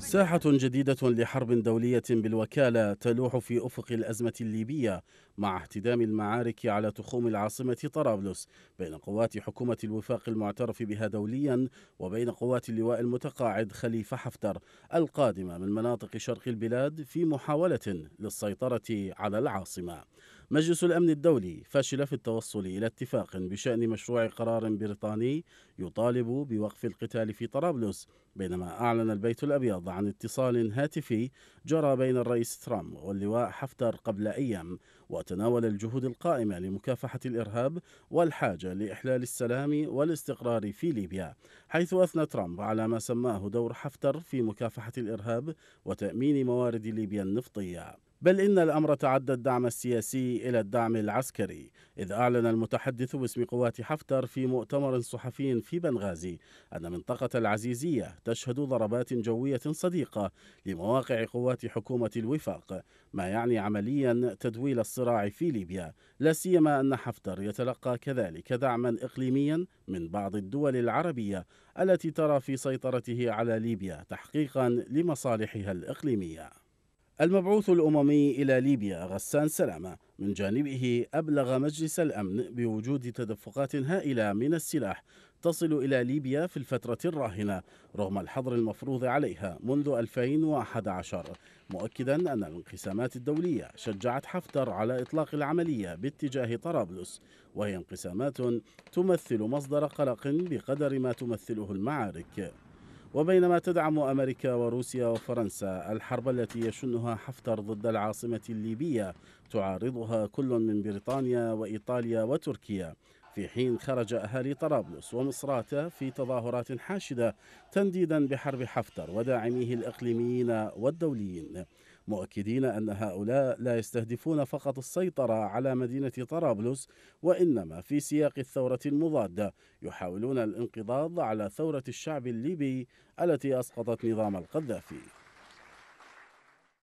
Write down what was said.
ساحة جديدة لحرب دولية بالوكالة تلوح في أفق الأزمة الليبية مع احتدام المعارك على تخوم العاصمة طرابلس بين قوات حكومة الوفاق المعترف بها دوليا وبين قوات اللواء المتقاعد خليفة حفتر القادمة من مناطق شرق البلاد في محاولة للسيطرة على العاصمة. مجلس الأمن الدولي فشل في التوصل إلى اتفاق بشأن مشروع قرار بريطاني يطالب بوقف القتال في طرابلس بينما أعلن البيت الأبيض عن اتصال هاتفي جرى بين الرئيس ترامب واللواء حفتر قبل أيام وتناول الجهود القائمة لمكافحة الإرهاب والحاجة لإحلال السلام والاستقرار في ليبيا حيث أثنى ترامب على ما سماه دور حفتر في مكافحة الإرهاب وتأمين موارد ليبيا النفطية بل إن الأمر تعدى الدعم السياسي إلى الدعم العسكري إذ أعلن المتحدث باسم قوات حفتر في مؤتمر صحفي في بنغازي أن منطقة العزيزية تشهد ضربات جوية صديقة لمواقع قوات حكومة الوفاق ما يعني عمليا تدويل الصراع في ليبيا لا سيما أن حفتر يتلقى كذلك دعما إقليميا من بعض الدول العربية التي ترى في سيطرته على ليبيا تحقيقا لمصالحها الإقليمية المبعوث الأممي إلى ليبيا غسان سلامة من جانبه أبلغ مجلس الأمن بوجود تدفقات هائلة من السلاح تصل إلى ليبيا في الفترة الراهنة رغم الحظر المفروض عليها منذ 2011 مؤكدا أن الانقسامات الدولية شجعت حفتر على إطلاق العملية باتجاه طرابلس وهي انقسامات تمثل مصدر قلق بقدر ما تمثله المعارك وبينما تدعم أمريكا وروسيا وفرنسا الحرب التي يشنها حفتر ضد العاصمة الليبية تعارضها كل من بريطانيا وإيطاليا وتركيا في حين خرج أهالي طرابلس ومصراتة في تظاهرات حاشدة تنديدا بحرب حفتر وداعميه الإقليميين والدوليين مؤكدين أن هؤلاء لا يستهدفون فقط السيطرة على مدينة طرابلس وإنما في سياق الثورة المضادة يحاولون الانقضاض على ثورة الشعب الليبي التي أسقطت نظام القذافي